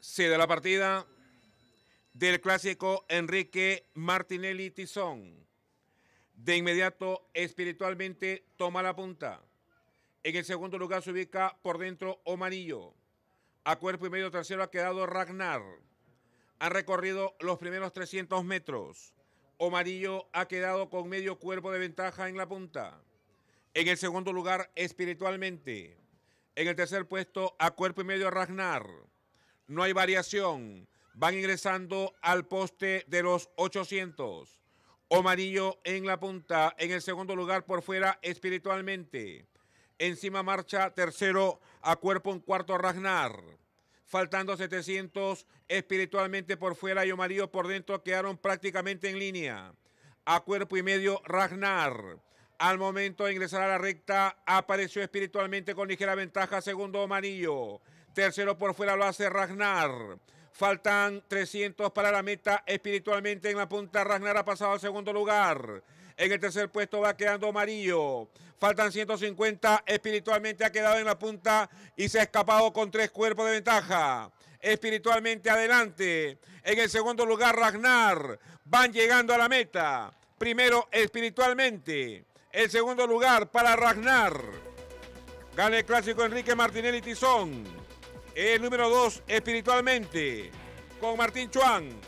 se da la partida del clásico Enrique Martinelli Tizón. De inmediato, espiritualmente, toma la punta. En el segundo lugar se ubica por dentro Omarillo. A cuerpo y medio tercero ha quedado Ragnar. Ha recorrido los primeros 300 metros. Omarillo ha quedado con medio cuerpo de ventaja en la punta. En el segundo lugar, espiritualmente. En el tercer puesto, a cuerpo y medio Ragnar no hay variación. Van ingresando al poste de los 800. Omarillo en la punta, en el segundo lugar por fuera espiritualmente. Encima marcha tercero a cuerpo en cuarto Ragnar. Faltando 700 espiritualmente por fuera y Omarillo por dentro quedaron prácticamente en línea. A cuerpo y medio Ragnar. Al momento de ingresar a la recta apareció espiritualmente con ligera ventaja segundo Omarillo. Tercero por fuera lo hace Ragnar. Faltan 300 para la meta espiritualmente en la punta. Ragnar ha pasado al segundo lugar. En el tercer puesto va quedando amarillo. Faltan 150. Espiritualmente ha quedado en la punta y se ha escapado con tres cuerpos de ventaja. Espiritualmente adelante. En el segundo lugar Ragnar. Van llegando a la meta. Primero espiritualmente. El segundo lugar para Ragnar. Gana el clásico Enrique Martinelli Tizón. El número dos, espiritualmente, con Martín Chuan.